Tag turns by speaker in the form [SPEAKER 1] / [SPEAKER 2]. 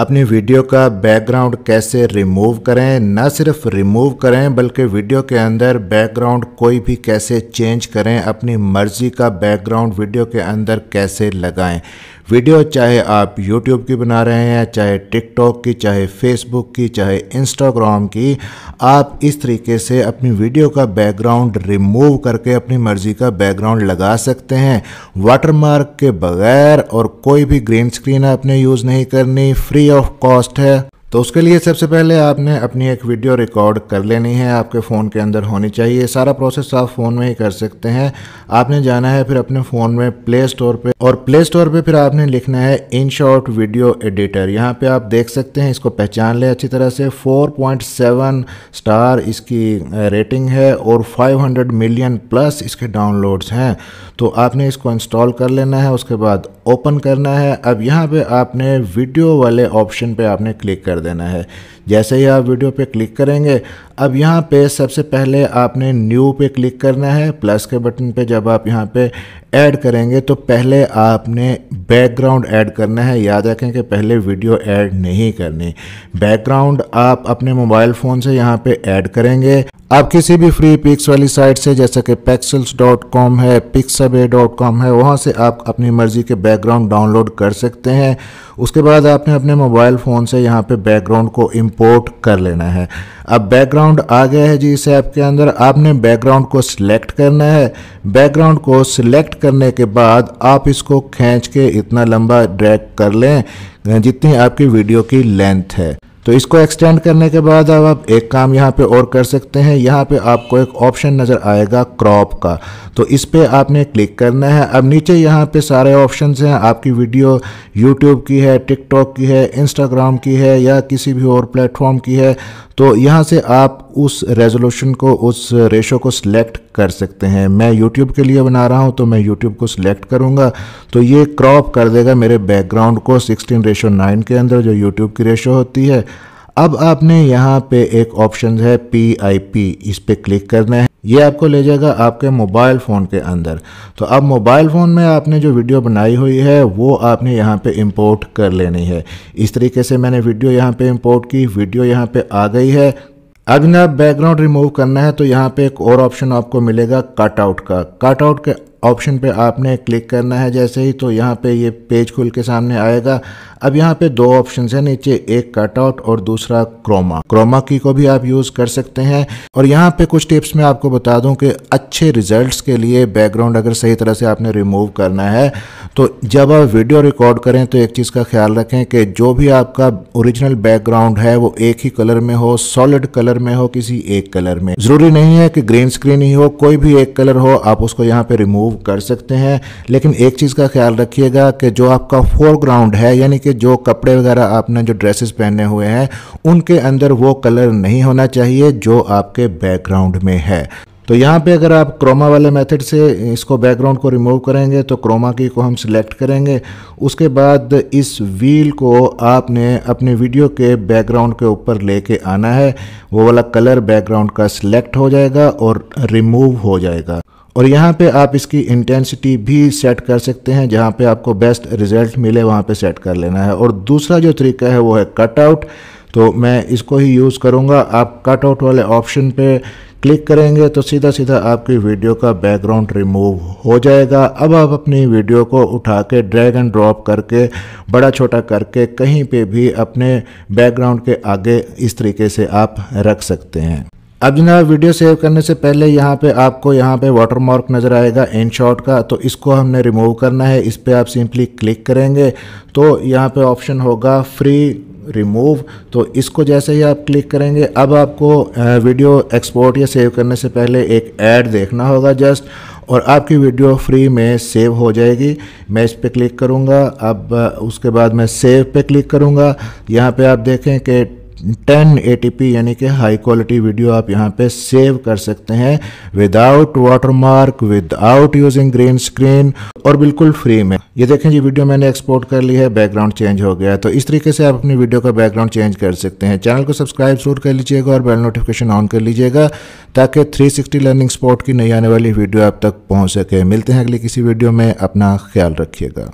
[SPEAKER 1] अपनी वीडियो का बैकग्राउंड कैसे रिमूव करें न सिर्फ रिमूव करें बल्कि वीडियो के अंदर बैकग्राउंड कोई भी कैसे चेंज करें अपनी मर्ज़ी का बैकग्राउंड वीडियो के अंदर कैसे लगाएं वीडियो चाहे आप यूट्यूब की बना रहे हैं चाहे टिकटॉक की चाहे फेसबुक की चाहे इंस्टाग्राम की आप इस तरीके से अपनी वीडियो का बैकग्राउंड रिमूव करके अपनी मर्ज़ी का बैकग्राउंड लगा सकते हैं वाटरमार्क के बगैर और कोई भी ग्रीन स्क्रीन आपने यूज़ नहीं करनी फ्री ऑफ कॉस्ट है तो उसके लिए सबसे पहले आपने अपनी एक वीडियो रिकॉर्ड कर लेनी है आपके फ़ोन के अंदर होनी चाहिए सारा प्रोसेस आप फ़ोन में ही कर सकते हैं आपने जाना है फिर अपने फ़ोन में प्ले स्टोर पे और प्ले स्टोर पे फिर आपने लिखना है इन शॉर्ट वीडियो एडिटर यहाँ पे आप देख सकते हैं इसको पहचान लें अच्छी तरह से 4.7 स्टार इसकी रेटिंग है और 500 मिलियन प्लस इसके डाउनलोड्स हैं तो आपने इसको इंस्टॉल कर लेना है उसके बाद ओपन करना है अब यहाँ पर आपने वीडियो वाले ऑप्शन पर आपने क्लिक कर कर देना है जैसे ही आप वीडियो पे क्लिक करेंगे अब यहाँ पे सबसे पहले आपने न्यू पे क्लिक करना है प्लस के बटन पे जब आप यहाँ पे ऐड करेंगे तो पहले आपने बैकग्राउंड ऐड करना है याद रखें कि पहले वीडियो ऐड नहीं करनी बैकग्राउंड आप अपने मोबाइल फ़ोन से यहाँ पे ऐड करेंगे आप किसी भी फ्री पिक्स वाली साइट से जैसे कि पैक्सल्स डॉट कॉम है पिक्सअबे डॉट कॉम है वहाँ से आप अपनी मर्ज़ी के बैकग्राउंड डाउनलोड कर सकते हैं उसके बाद आपने अपने मोबाइल फ़ोन से यहाँ पे बैकग्राउंड को इम इंपोर्ट कर लेना है अब बैकग्राउंड आ गया है जी इस ऐप के अंदर आपने बैकग्राउंड को सिलेक्ट करना है बैकग्राउंड को सिलेक्ट करने के बाद आप इसको खींच के इतना लंबा ड्रैग कर लें जितनी आपकी वीडियो की लेंथ है तो इसको एक्सटेंड करने के बाद अब आप एक काम यहाँ पे और कर सकते हैं यहाँ पे आपको एक ऑप्शन नज़र आएगा क्रॉप का तो इस पर आपने क्लिक करना है अब नीचे यहाँ पे सारे ऑप्शन हैं आपकी वीडियो यूट्यूब की है टिकटॉक की है इंस्टाग्राम की है या किसी भी और प्लेटफॉर्म की है तो यहाँ से आप उस रेजोल्यूशन को उस रेशो को सिलेक्ट कर सकते हैं मैं यूट्यूब के लिए बना रहा हूँ तो मैं यूट्यूब को सिलेक्ट करूँगा तो ये क्रॉप कर देगा मेरे बैकग्राउंड को सिक्सटीन रेशो नाइन के अंदर जो यूट्यूब की रेशो होती है अब आपने यहाँ पे एक ऑप्शन है पी आई पी इस पर क्लिक करना है ये आपको ले जाएगा आपके मोबाइल फ़ोन के अंदर तो अब मोबाइल फ़ोन में आपने जो वीडियो बनाई हुई है वो आपने यहाँ पे इंपोर्ट कर लेनी है इस तरीके से मैंने वीडियो यहाँ पे इंपोर्ट की वीडियो यहाँ पे आ गई है अगर आप बैकग्राउंड रिमूव करना है तो यहाँ पे एक और ऑप्शन आपको मिलेगा कटआउट का कटआउट के ऑप्शन पे आपने क्लिक करना है जैसे ही तो यहाँ पे ये पेज खुल के सामने आएगा अब यहाँ पे दो ऑप्शन है नीचे एक कटआउट और दूसरा क्रोमा क्रोमा की को भी आप यूज़ कर सकते हैं और यहाँ पे कुछ टिप्स मैं आपको बता दूं कि अच्छे रिजल्ट्स के लिए बैकग्राउंड अगर सही तरह से आपने रिमूव करना है तो जब आप वीडियो रिकॉर्ड करें तो एक चीज़ का ख्याल रखें कि जो भी आपका ओरिजिनल बैकग्राउंड है वो एक ही कलर में हो सॉलिड कलर में हो किसी एक कलर में ज़रूरी नहीं है कि ग्रीन स्क्रीन ही हो कोई भी एक कलर हो आप उसको यहाँ पे रिमूव मूव कर सकते हैं लेकिन एक चीज़ का ख्याल रखिएगा कि जो आपका फोरग्राउंड है यानी कि जो कपड़े वगैरह आपने जो ड्रेसेस पहने हुए हैं उनके अंदर वो कलर नहीं होना चाहिए जो आपके बैकग्राउंड में है तो यहाँ पे अगर आप क्रोमा वाले मेथड से इसको बैकग्राउंड को रिमूव करेंगे तो क्रोमा की को हम सिलेक्ट करेंगे उसके बाद इस व्हील को आपने अपने वीडियो के बैकग्राउंड के ऊपर लेके आना है वो वाला कलर बैकग्राउंड का सिलेक्ट हो जाएगा और रिमूव हो जाएगा और यहाँ पे आप इसकी इंटेंसिटी भी सेट कर सकते हैं जहाँ पे आपको बेस्ट रिजल्ट मिले वहाँ पे सेट कर लेना है और दूसरा जो तरीका है वो है कट आउट तो मैं इसको ही यूज़ करूँगा आप कट आउट वाले ऑप्शन पे क्लिक करेंगे तो सीधा सीधा आपकी वीडियो का बैकग्राउंड रिमूव हो जाएगा अब आप अपनी वीडियो को उठा के ड्रैग एंड ड्रॉप करके बड़ा छोटा करके कहीं पे भी अपने बैकग्राउंड के आगे इस तरीके से आप रख सकते हैं अब जनाब वीडियो सेव करने से पहले यहाँ पे आपको यहाँ पे वाटर मार्क नज़र आएगा एंड शॉट का तो इसको हमने रिमूव करना है इस पर आप सिंपली क्लिक करेंगे तो यहाँ पे ऑप्शन होगा फ्री रिमूव तो इसको जैसे ही आप क्लिक करेंगे अब आपको वीडियो एक्सपोर्ट या सेव करने से पहले एक ऐड देखना होगा जस्ट और आपकी वीडियो फ्री में सेव हो जाएगी मैं इस पर क्लिक करूँगा अब उसके बाद मैं सेव पे क्लिक करूँगा यहाँ पे आप देखें कि टेन ए यानी कि हाई क्वालिटी वीडियो आप यहाँ पे सेव कर सकते हैं without watermark without using green screen और बिल्कुल फ्री में ये देखें जी वीडियो मैंने एक्सपोर्ट कर ली है बैकग्राउंड चेंज हो गया तो इस तरीके से आप अपनी वीडियो का बैकग्राउंड चेंज कर सकते हैं चैनल को सब्सक्राइब जरूर कर लीजिएगा और बेल नोटिफिकेशन ऑन कर लीजिएगा ताकि सिक्सटी लर्निंग स्पोर्ट की नई आने वाली वीडियो आप तक पहुँच सके मिलते हैं अगली किसी वीडियो में अपना ख्याल रखिएगा